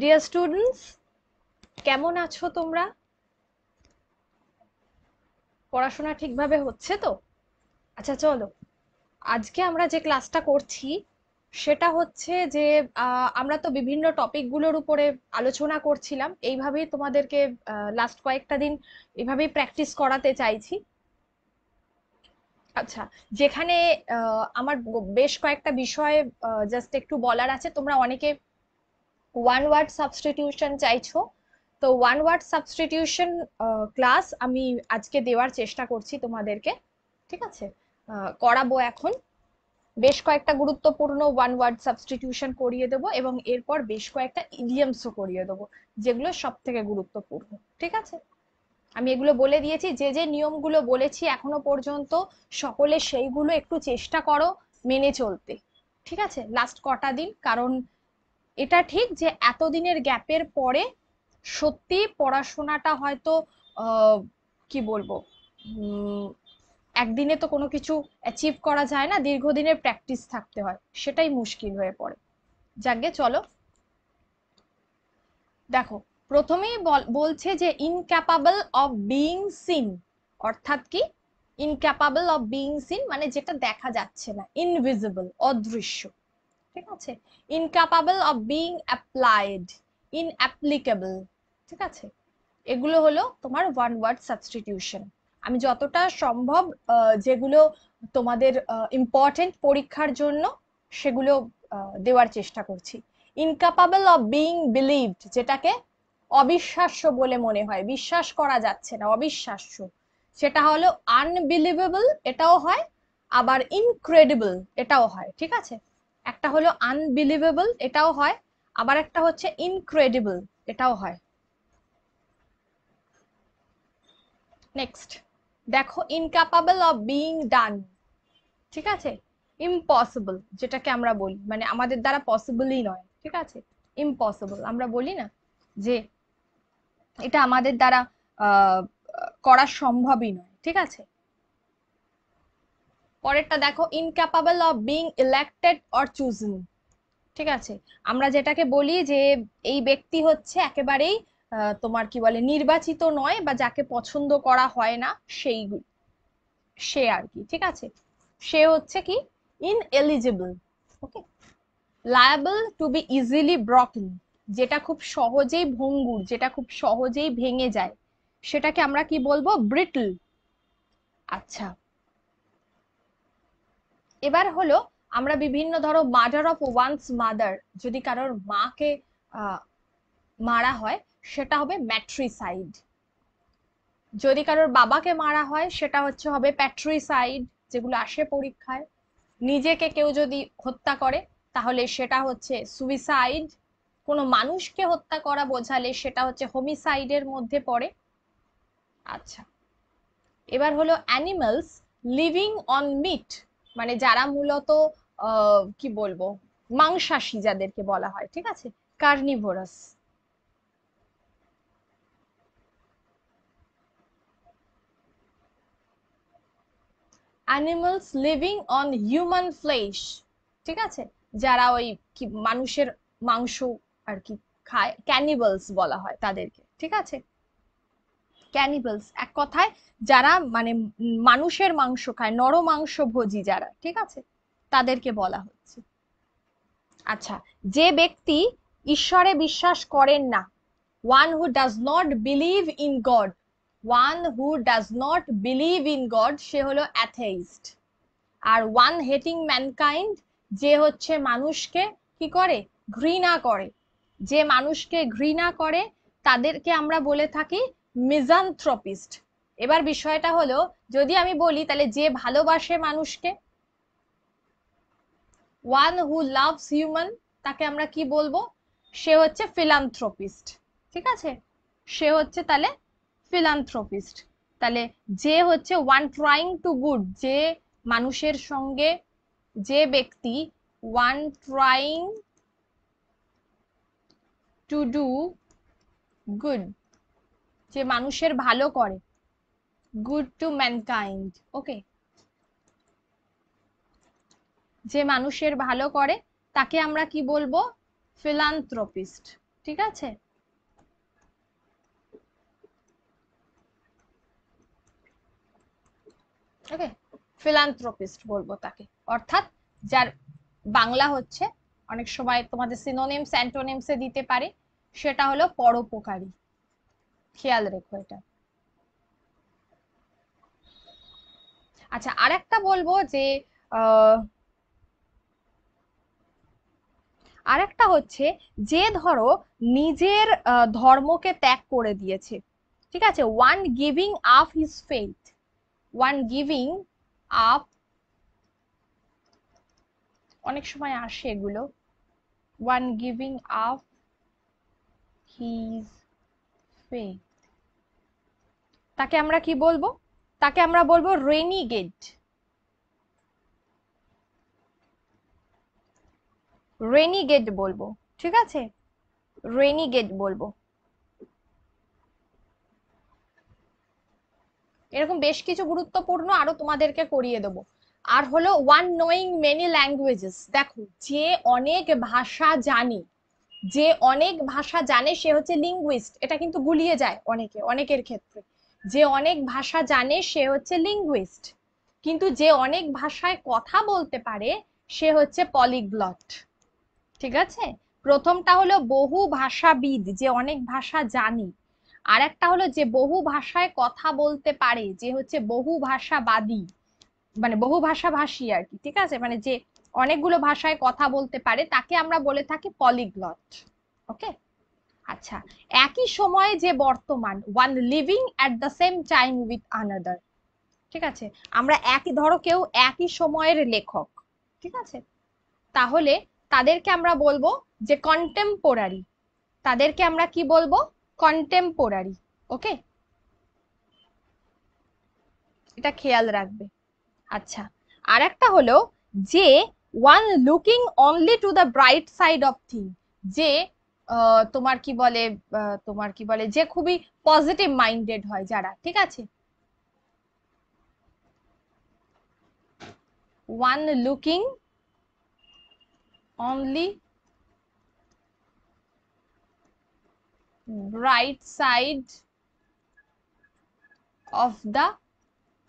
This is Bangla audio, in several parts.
ডিয়ার স্টুডেন্টস কেমন আছো তোমরা পড়াশোনা ঠিকভাবে হচ্ছে তো আচ্ছা চলো আজকে আমরা যে ক্লাসটা করছি সেটা হচ্ছে যে আমরা তো বিভিন্ন টপিকগুলোর উপরে আলোচনা করছিলাম এইভাবেই তোমাদেরকে লাস্ট কয়েকটা দিন এভাবেই প্র্যাকটিস করাতে চাইছি আচ্ছা যেখানে আমার বেশ কয়েকটা বিষয়ে জাস্ট একটু বলার আছে তোমরা অনেকে ওয়ান ওয়ার্ড সাবস্টিটিউশন চাইছো তো ওয়ান ওয়ার্ড সাবস্টিটিউশন ক্লাস আমি আজকে দেওয়ার চেষ্টা করছি তোমাদেরকে ঠিক আছে করাবো এখন বেশ কয়েকটা গুরুত্বপূর্ণ ওয়ান ওয়ার্ড সাবস্টিটিউশন করিয়ে দেবো এবং এরপর বেশ কয়েকটা ইডিয়ামসও করিয়ে দেবো যেগুলো সব থেকে গুরুত্বপূর্ণ ঠিক আছে আমি এগুলো বলে দিয়েছি যে যে নিয়মগুলো বলেছি এখনো পর্যন্ত সকলে সেইগুলো একটু চেষ্টা করো মেনে চলতে ঠিক আছে লাস্ট কটা দিন কারণ এটা ঠিক যে এতদিনের গ্যাপের পরে সত্যি পড়াশোনাটা হয়তো কি বলবো একদিনে তো কোনো কিছু অ্যাচিভ করা যায় না দীর্ঘদিনের প্র্যাকটিস থাকতে হয় সেটাই মুশকিল হয়ে পড়ে যাকে চলো দেখো প্রথমেই বলছে যে ইনক্যাপাবল অফ বিইং সিন অর্থাৎ কি ইনক্যাপাবল অফ বিইং সিন মানে যেটা দেখা যাচ্ছে না ইনভিজিবল অদৃশ্য ঠিক আছে incapable of being applied inapplicable ঠিক আছে এগুলো হলো তোমার ওয়ান ওয়ার্ড সাবস্টিটিউশন আমি যতটা সম্ভব যেগুলো তোমাদের ইম্পর্টেন্ট পরীক্ষার জন্য সেগুলো দেওয়ার চেষ্টা করছি ইনকাপাবল অফ বিং বিলিভড যেটাকে অবিশ্বাস্য বলে মনে হয় বিশ্বাস করা যাচ্ছে না অবিশ্বাস্য সেটা হলো আনবিলিভেবল এটাও হয় আবার ইনক্রেডিবল এটাও হয় ঠিক আছে একটা হলো আনবিলিভেবল এটাও হয় আবার একটা হচ্ছে ইনক্রেডিবল এটাও হয় নেক্সট দেখো ইনক্যাপাবল অফ বিইং ডান ঠিক আছে ইম্পসিবল যেটাকে আমরা বলি মানে আমাদের দ্বারা পসিবলই নয় ঠিক আছে ইম্পসিবল আমরা বলি না যে এটা আমাদের দ্বারা করা সম্ভবই নয় ঠিক আছে পরেরটা দেখো incapable of being elected or chosen ঠিক আছে আমরা যেটাকে বলি যে এই ব্যক্তি হচ্ছে একেবারেই তোমার কি বলে নির্বাচিত নয় বা যাকে পছন্দ করা হয় না সেই সে আর কি ঠিক আছে সে হচ্ছে কি eligible okay liable to be easily broken যেটা খুব সহজেই ভঙ্গুর যেটা খুব সহজেই ভেঙে যায় সেটাকে আমরা কি বলবো ব্রিটল আচ্ছা এবার হলো আমরা বিভিন্ন ধরো মার্ডার অফ ওয়ান্স মাদার যদি কারোর মাকে মারা হয় সেটা হবে ম্যাট্রিসাইড যদি কারোর বাবাকে মারা হয় সেটা হচ্ছে হবে প্যাট্রিসাইড যেগুলো আসে পরীক্ষায় নিজেকে কেউ যদি হত্যা করে তাহলে সেটা হচ্ছে সুইসাইড কোনো মানুষকে হত্যা করা বোঝালে সেটা হচ্ছে হোমিসাইডের মধ্যে পড়ে আচ্ছা এবার হলো অ্যানিমালস লিভিং অন মিট মানে যারা মূলত কি বলবো মাংসাশী যাদেরকে বলা হয় ঠিক আছে carnivorous animals living on human flesh ঠিক আছে যারা ওই কি মানুষের মাংস আর কি খায় ক্যানিবালস বলা হয় তাদেরকে ঠিক আছে ক্যানিবলস এক কথায় যারা মানে মানুষের মাংস খায় নর মাংস ভোজি যারা ঠিক আছে তাদেরকে বলা হচ্ছে আচ্ছা যে ব্যক্তি ঈশ্বরে বিশ্বাস করেন না one who does not believe in God one who does not believe in God সে হলো অ্যাথেইস্ট আর ওয়ান হেটিং ম্যানকাইন্ড যে হচ্ছে মানুষকে কি করে ঘৃণা করে যে মানুষকে ঘৃণা করে তাদেরকে আমরা বলে থাকি মিজান্থ্রপিস্ট এবার বিষয়টা হলো যদি আমি বলি তাহলে যে ভালোবাসে মানুষকে ওয়ান হু লাভস হিউম্যান তাকে আমরা কি বলবো সে হচ্ছে ফিলান্থ্রপিস্ট ঠিক আছে সে হচ্ছে তাহলে ফিলান্থ্রপিস্ট তাহলে যে হচ্ছে ওয়ান ট্রাইং টু গুড যে মানুষের সঙ্গে যে ব্যক্তি one trying to do good যে মানুষের ভালো করে গুড টু ম্যানকাইন্ড ওকে যে মানুষের ভালো করে তাকে আমরা কি বলবো ফিলান্থ্রোপিস্ট ঠিক আছে ওকে ফিলান্থ্রোপিস্ট বলবো তাকে অর্থাৎ যার বাংলা হচ্ছে অনেক সময় তোমাদের সিনোনিমস অ্যান্টোনিমসে দিতে পারে সেটা হলো পরোপকারী খেয়াল রেখো এটা আচ্ছা আরেকটা বলবো যে আরেকটা হচ্ছে যে ধরো নিজের ধর্মকে ত্যাগ করে দিয়েছে ঠিক আছে one giving up his faith one giving up অনেক সময় আসে এগুলো ওয়ান গিভিং আপ হিজ তাকে আমরা কি বলবো তাকে আমরা বলবো রেনি গেট রেনি গেট বলবো ঠিক আছে রেনি গেট বলবো এরকম বেশ কিছু গুরুত্বপূর্ণ আরো তোমাদেরকে করিয়ে দেবো আর হলো ওয়ান নোয়িং মেনি ল্যাঙ্গুয়েজেস দেখো যে অনেক ভাষা জানে যে অনেক ভাষা জানে সে হচ্ছে লিঙ্গুইস্ট এটা কিন্তু গুলিয়ে যায় অনেকে অনেকের ক্ষেত্রে যে অনেক ভাষা জানে সে হচ্ছে লিঙ্গুইস্ট কিন্তু যে অনেক ভাষায় কথা বলতে পারে সে হচ্ছে পলিগ্লট ঠিক আছে প্রথমটা হলো বহু ভাষাবিদ যে অনেক ভাষা জানে আর একটা হলো যে বহু ভাষায় কথা বলতে পারে যে হচ্ছে বহু ভাষাবাদী মানে বহু ভাষাভাষী আর কি ঠিক আছে মানে যে অনেকগুলো ভাষায় কথা বলতে পারে তাকে আমরা বলে থাকি পলিগ্লট ওকে আচ্ছা একই সময়ে যে বর্তমান one living at the same time with another ঠিক আছে আমরা একই ধরো কেউ একই সময়ের লেখক ঠিক আছে তাহলে তাদেরকে আমরা বলবো যে কন্টেম্পোরারি তাদেরকে আমরা কি বলবো কন্টেম্পোরারি ওকে এটা খেয়াল রাখবে আচ্ছা আর একটা হলো যে one looking only to the bright side of thing যে তোমার কি বলে তোমার কি বলে যে খুবই পজিটিভ মাইন্ডেড হয় যারা ঠিক আছে one looking only bright side of the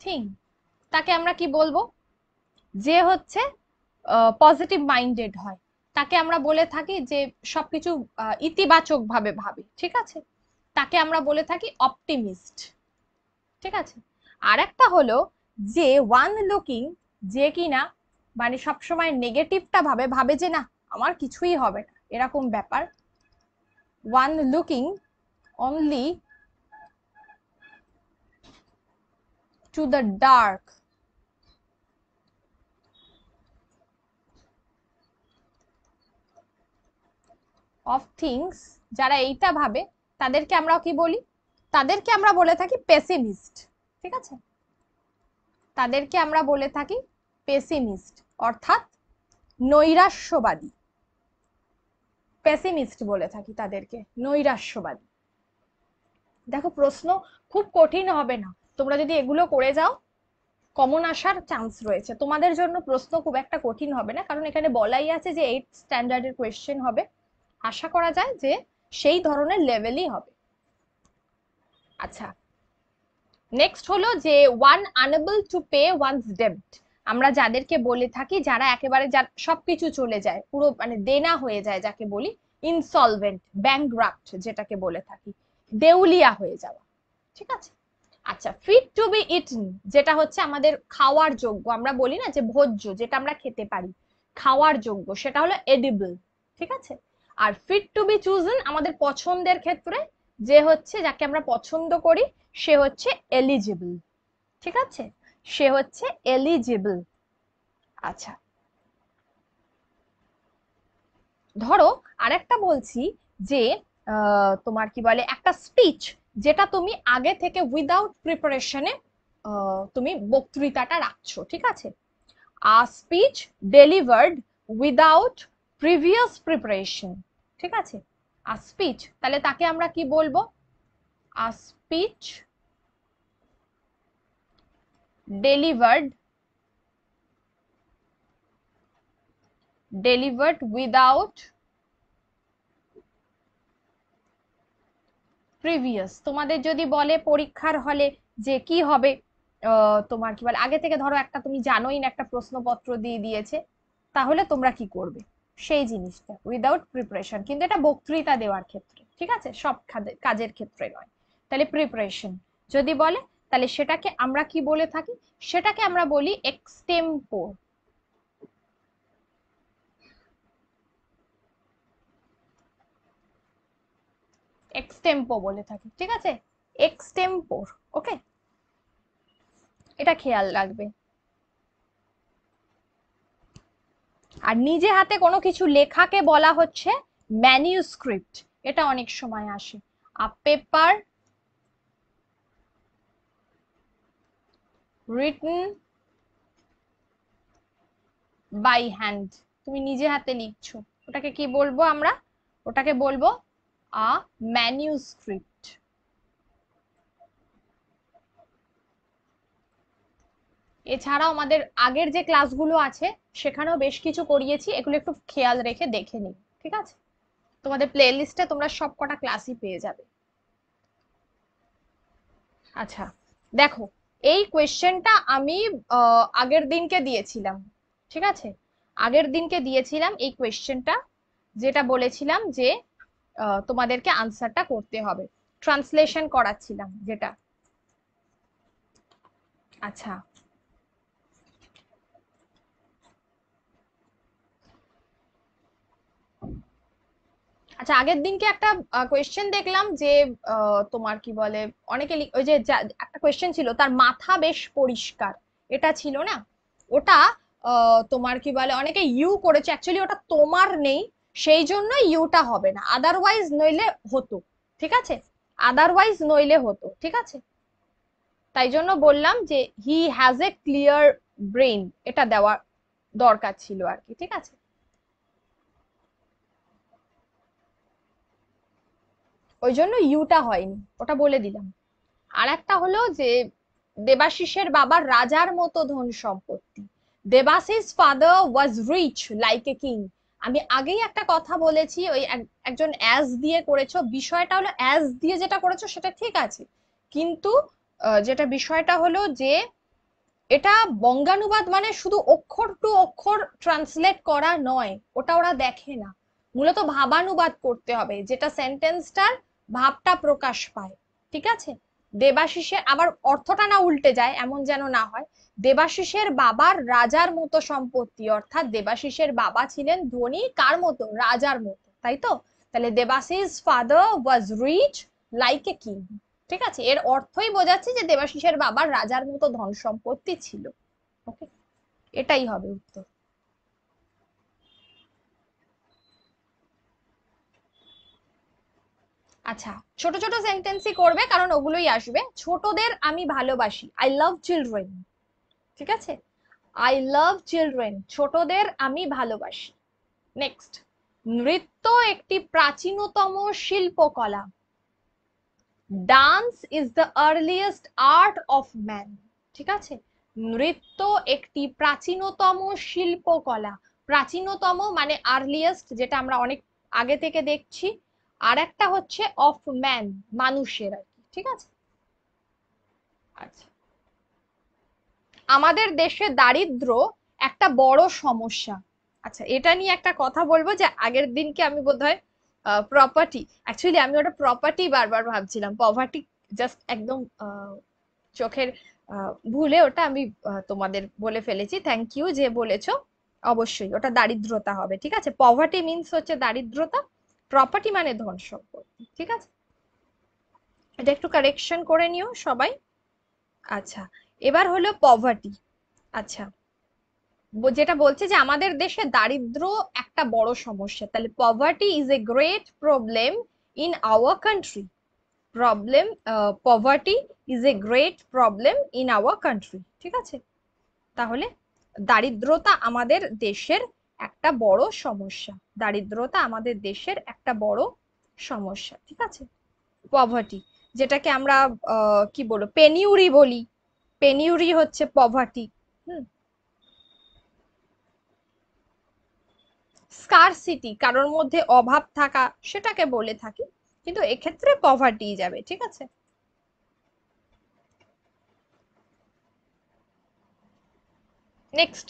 thing তাকে আমরা কি বলবো যে হচ্ছে পজিটিভ মাইন্ডেড হয় তাকে আমরা বলে থাকি যে সবকিছু ইতিবাচক ভাবে ভাবে ঠিক আছে তাকে আমরা বলে থাকি অপটিমিস্ট ঠিক আছে আর একটা হলো যে ওয়ান লুকিং যে কিনা মানে সবসময় নেগেটিভটা ভাবে ভাবে যে না আমার কিছুই হবে না এরকম ব্যাপার one looking only to the dark of things যারা এইটা ভাবে তাদেরকে আমরা কি বলি তাদেরকে আমরা বলে থাকি পেসিমিস্ট ঠিক আছে তাদেরকে আমরা বলে থাকি পেসিমিস্ট অর্থাৎ নৈরাশ্যবাদী পেসিমিস্ট বলে থাকি তাদেরকে নৈরাশ্যবাদী দেখো প্রশ্ন খুব কঠিন হবে না তোমরা যদি এগুলো করে যাও কমন আসার চান্স রয়েছে তোমাদের জন্য প্রশ্ন খুব একটা কঠিন হবে না কারণ এখানে বলাই আছে যে এইট স্ট্যান্ডার্ডের কোয়েশ্চেন হবে আশা করা যায় যে সেই ধরনের লেভেলই হবে আচ্ছা নেক্সট হলো যে one unable to pay one's ডেবট আমরা যাদেরকে বলে থাকি যারা একেবারে যার সবকিছু চলে যায় পুরো মানে দেনা হয়ে যায় যাকে বলি ইনসলভেন্ট ব্যাংক ব্যাংক্রাফ্ট যেটাকে বলে থাকি দেউলিয়া হয়ে যাওয়া ঠিক আছে আচ্ছা ফিট টু বি ইটন যেটা হচ্ছে আমাদের খাওয়ার যোগ্য আমরা বলি না যে ভোজ্য যেটা আমরা খেতে পারি খাওয়ার যোগ্য সেটা হলো এডিবল ঠিক আছে আর ফিট টু বি চুজন আমাদের পছন্দের ক্ষেত্রে যে হচ্ছে যাকে আমরা পছন্দ করি সে হচ্ছে এলিজিবল ঠিক আছে সে হচ্ছে এলিজিবল আচ্ছা ধরো আরেকটা বলছি যে তোমার কি বলে একটা স্পিচ যেটা তুমি আগে থেকে উইদাউট প্রিপারেশনে তুমি বক্তৃতাটা রাখছো ঠিক আছে a speech delivered without previous preparation ঠিক আছে আর স্পিচ তাহলে তাকে আমরা কি বলবো a speech delivered without previous তোমাদের যদি বলে পরীক্ষার হলে যে কি হবে তোমার কি বলে আগে থেকে ধরো একটা তুমি জানোই না একটা প্রশ্নপত্র দিয়ে দিয়েছে তাহলে তোমরা কি করবে সেই জিনিসটা উইদাউট প্রিপারেশন কিন্তু এটা বক্তৃতা দেওয়ার ক্ষেত্রে ঠিক আছে সব কাজের ক্ষেত্রে নয় তাহলে প্রিপারেশন যদি বলে তাহলে সেটাকে আমরা কি বলে থাকি সেটাকে আমরা বলি এক্সটেম্পো এক্সটেম্পো বলে থাকি ঠিক আছে এক্সটেম্পোর ওকে এটা খেয়াল রাখবে আর নিজে হাতে কোনো কিছু লেখাকে বলা হচ্ছে ম্যানিউস্ক্রিপ্ট এটা অনেক সময় আসে a paper written by hand তুমি নিজে হাতে লিখছো ওটাকে কি বলবো আমরা ওটাকে বলবো আ ম্যানিউস্ক্রিপ্ট এছাড়াও আমাদের আগের যে ক্লাসগুলো আছে সেখানেও বেশ কিছু করিয়েছি এগুলো একটু খেয়াল রেখে দেখে নিই ঠিক আছে তোমাদের প্লে লিস্টে তোমরা সব কটা ক্লাসই পেয়ে যাবে আচ্ছা দেখো এই কোয়েশ্চেনটা আমি আগের দিনকে দিয়েছিলাম ঠিক আছে আগের দিনকে দিয়েছিলাম এই কোয়েশ্চেনটা যেটা বলেছিলাম যে তোমাদেরকে আনসারটা করতে হবে ট্রান্সলেশন করাচ্ছিলাম যেটা আচ্ছা আচ্ছা আগের দিনকে একটা কোয়েশ্চেন দেখলাম যে তোমার কি বলে অনেকে ওই যে একটা কোয়েশ্চেন ছিল তার মাথা বেশ পরিষ্কার এটা ছিল না ওটা তোমার কি বলে অনেকে ইউ করেছে অ্যাকচুয়ালি ওটা তোমার নেই সেই জন্য ইউটা হবে না আদারওয়াইজ নইলে হতো ঠিক আছে আদারওয়াইজ নইলে হতো ঠিক আছে তাই জন্য বললাম যে he has a clear brain এটা দেওয়ার দরকার ছিল আর কি ঠিক আছে ওই জন্য ইউটা হয়নি ওটা বলে দিলাম আর একটা হলো যে দেবাশিসের বাবার রাজার মতো ধন সম্পত্তি Debashis father was rich like a king আমি আগেই একটা কথা বলেছি ওই একজন অ্যাজ দিয়ে করেছো বিষয়টা হলো অ্যাজ দিয়ে যেটা করেছো সেটা ঠিক আছে কিন্তু যেটা বিষয়টা হলো যে এটা বঙ্গানুবাদ মানে শুধু অক্ষর টু অক্ষর ট্রান্সলেট করা নয় ওটা ওরা দেখে না মূলত ভাবানুবাদ করতে হবে যেটা সেন্টেন্সটার ভাবটা প্রকাশ পায় ঠিক আছে দেবাশিসের আবার অর্থটা না উল্টে যায় এমন যেন না হয় দেবাশিসের বাবার রাজার মতো সম্পত্তি অর্থাৎ দেবাশিসের বাবা ছিলেন ধনী কার মতো রাজার মতো তাই তো তাহলে Debashis father was rich like a king ঠিক আছে এর অর্থই বোঝাচ্ছে যে দেবাশিসের বাবার রাজার মতো ধন সম্পত্তি ছিল ওকে এটাই হবে উত্তর আচ্ছা ছোট ছোট সেন্টেন্সই করবে কারণ ওগুলোই আসবে ছোটদের আমি ভালোবাসি আই লাভ চিলড্রেন ঠিক আছে আই লাভ চিলড্রেন ছোটদের আমি ভালোবাসি নেক্সট নৃত্য একটি প্রাচীনতম শিল্পকলা dance is the earliest art of man ঠিক আছে নৃত্য একটি প্রাচীনতম শিল্পকলা প্রাচীনতম মানে আর্লিয়েস্ট যেটা আমরা অনেক আগে থেকে দেখছি আর একটা হচ্ছে অফ ম্যান মানুষের আর কি ঠিক আছে আচ্ছা আমাদের দেশে দারিদ্র একটা বড় সমস্যা আচ্ছা এটা নিয়ে একটা কথা বলবো যে আগের দিনকে আমি বোধহয় প্রপার্টি অ্যাকচুয়ালি আমি ওটা প্রপার্টি বারবার ভাবছিলাম পভার্টি জাস্ট একদম চোখের ভুলে ওটা আমি তোমাদের বলে ফেলেছি থ্যাংক ইউ যে বলেছো অবশ্যই ওটা দারিদ্রতা হবে ঠিক আছে পভার্টি মিনস হচ্ছে দারিদ্রতা প্রপার্টি মানে ধন সম্পদ ঠিক আছে এটা একটু কারেকশন করে নিও সবাই আচ্ছা এবার হলো পভার্টি আচ্ছা যেটা বলছে যে আমাদের দেশে দারিদ্র একটা বড় সমস্যা তাহলে poverty is a great problem in our country problem poverty is a great problem in our country ঠিক আছে তাহলে দারিদ্রতা আমাদের দেশের একটা বড় সমস্যা দারিদ্রতা আমাদের দেশের একটা বড় সমস্যা ঠিক আছে পভার্টি যেটাকে আমরা কি বলবো পেনিউরি বলি পেনিউরি হচ্ছে পভার্টি হুম স্কারসিটি কারোর মধ্যে অভাব থাকা সেটাকে বলে থাকি কিন্তু এক্ষেত্রে পভার্টি যাবে ঠিক আছে নেক্সট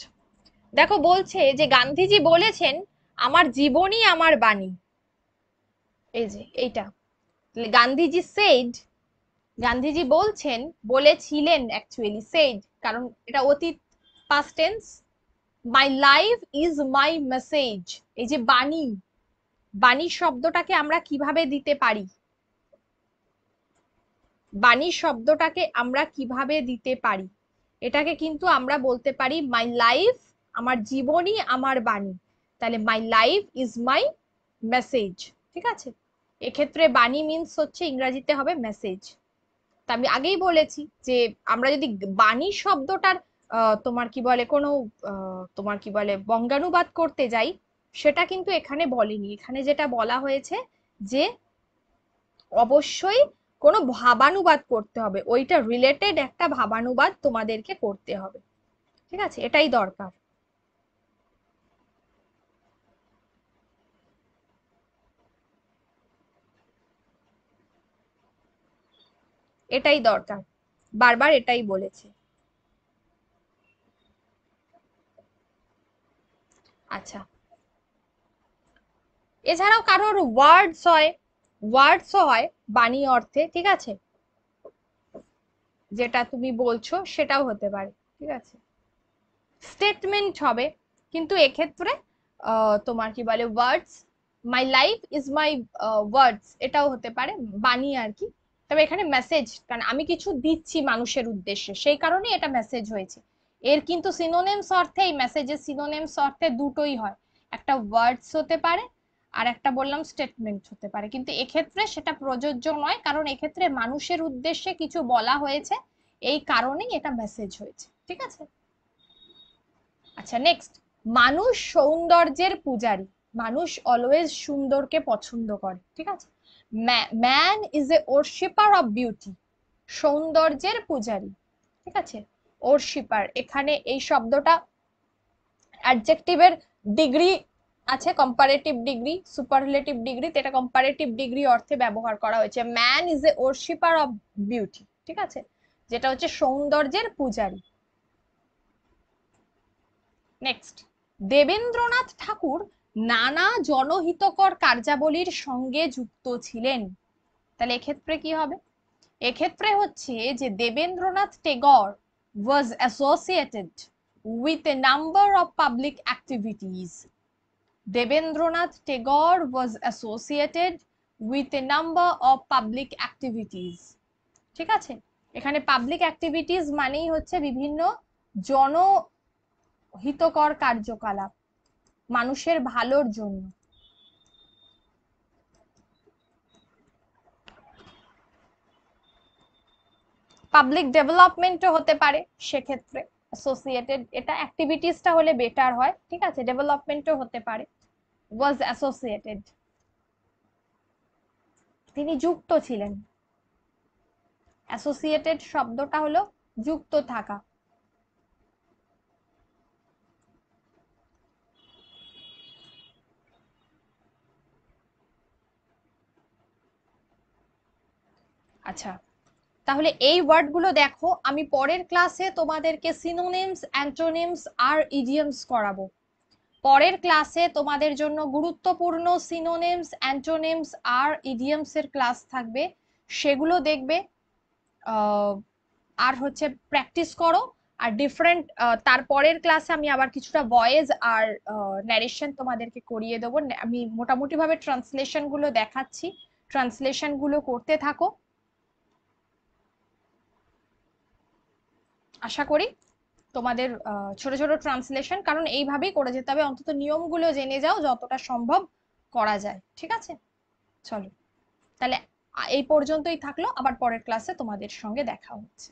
দেখো বলছে যে গান্ধীজি বলেছেন আমার জীবনই আমার বাণী এই যে এইটা গান্ধীজি সেইড গান্ধীজি বলছেন বলেছিলেন অ্যাকচুয়ালি সেইড কারণ এটা অতীত past tense my life is my message এই যে বাণী বাণী শব্দটাকে আমরা কিভাবে দিতে পারি বাণী শব্দটাকে আমরা কিভাবে দিতে পারি এটাকে কিন্তু আমরা বলতে পারি মাই লাইফ আমার জীবনই আমার বাণী তাহলে my life is my message ঠিক আছে এক্ষেত্রে বাণী মিন্স হচ্ছে ইংরাজিতে হবে মেসেজ তা আমি আগেই বলেছি যে আমরা যদি বাণী শব্দটার তোমার কি বলে কোনো তোমার কি বলে বঙ্গানুবাদ করতে যাই সেটা কিন্তু এখানে বলেনি এখানে যেটা বলা হয়েছে যে অবশ্যই কোনো ভাবানুবাদ করতে হবে ওইটা রিলেটেড একটা ভাবানুবাদ তোমাদেরকে করতে হবে ঠিক আছে এটাই দরকার এটাই দরকার বারবার এটাই বলেছে আচ্ছা এছাড়াও কারোর ওয়ার্ডস হয় ওয়ার্ডস হয় বাণী অর্থে ঠিক আছে যেটা তুমি বলছো সেটাও হতে পারে ঠিক আছে স্টেটমেন্ট হবে কিন্তু এক্ষেত্রে তোমার কি বলে ওয়ার্ডস মাই লাইফ ইজ মাই ওয়ার্ডস এটাও হতে পারে বাণী আর কি তবে এখানে মেসেজ কারণ আমি কিছু দিচ্ছি মানুষের উদ্দেশ্যে সেই কারণে এটা মেসেজ হয়েছে এর কিন্তু সিনোনেমস অর্থে এই মেসেজের সিনোনেমস অর্থে দুটোই হয় একটা ওয়ার্ডস হতে পারে আর একটা বললাম স্টেটমেন্ট হতে পারে কিন্তু এক্ষেত্রে সেটা প্রযোজ্য নয় কারণ এক্ষেত্রে মানুষের উদ্দেশ্যে কিছু বলা হয়েছে এই কারণেই এটা মেসেজ হয়েছে ঠিক আছে আচ্ছা নেক্সট মানুষ সৌন্দর্যের পূজারী মানুষ অলওয়েজ সুন্দরকে পছন্দ করে ঠিক আছে man is a worshipper of beauty সৌন্দর্যের পূজারী ঠিক আছে ওরশিপার এখানে এই শব্দটা অ্যাডজেক্টিভের ডিগ্রি আছে কম্পারেটিভ ডিগ্রি সুপারলেটিভ ডিগ্রি এটা কম্পারেটিভ ডিগ্রি অর্থে ব্যবহার করা হয়েছে man is a worshipper of beauty ঠিক আছে যেটা হচ্ছে সৌন্দর্যের পূজারী নেক্সট দেবেন্দ্রনাথ ঠাকুর নানা জনহিতকর কার্যাবলীর সঙ্গে যুক্ত ছিলেন তাহলে এক্ষেত্রে কি হবে এক্ষেত্রে হচ্ছে যে Debendranath Tagore was associated with a number of public activities Debendranath Tagore was associated with a number of public activities ঠিক আছে এখানে পাবলিক অ্যাক্টিভিটিস মানেই হচ্ছে বিভিন্ন জনহিতকর কার্যকলাপ মানুষের ভালোর জন্য পাবলিক ডেভেলপমেন্টও হতে পারে সেক্ষেত্রে অ্যাসোসিয়েটেড এটা অ্যাক্টিভিটিসটা হলে বেটার হয় ঠিক আছে ডেভেলপমেন্টও হতে পারে ওয়াজ অ্যাসোসিয়েটেড তিনি যুক্ত ছিলেন অ্যাসোসিয়েটেড শব্দটা হলো যুক্ত থাকা আচ্ছা তাহলে এই ওয়ার্ডগুলো দেখো আমি পরের ক্লাসে তোমাদেরকে সিনোনিমস অ্যান্টোনিমস আর ইডিয়মস করাবো পরের ক্লাসে তোমাদের জন্য গুরুত্বপূর্ণ সিনোনিমস অ্যান্টোনিমস আর ইডিয়ামসের ক্লাস থাকবে সেগুলো দেখবে আর হচ্ছে প্র্যাকটিস করো আর ডিফারেন্ট তারপরের ক্লাসে আমি আবার কিছুটা ভয়েস আর ন্যারেশন তোমাদেরকে করিয়ে দেবো আমি মোটামুটিভাবে ট্রান্সলেশনগুলো দেখাচ্ছি ট্রান্সলেশনগুলো করতে থাকো আশা করি তোমাদের ছোট ছোট ট্রান্সলেশন কারণ এইভাবেই করে যেতে হবে অন্তত নিয়মগুলো জেনে যাও যতটা সম্ভব করা যায় ঠিক আছে চলো তাহলে এই পর্যন্তই থাকলো আবার পরের ক্লাসে তোমাদের সঙ্গে দেখা হচ্ছে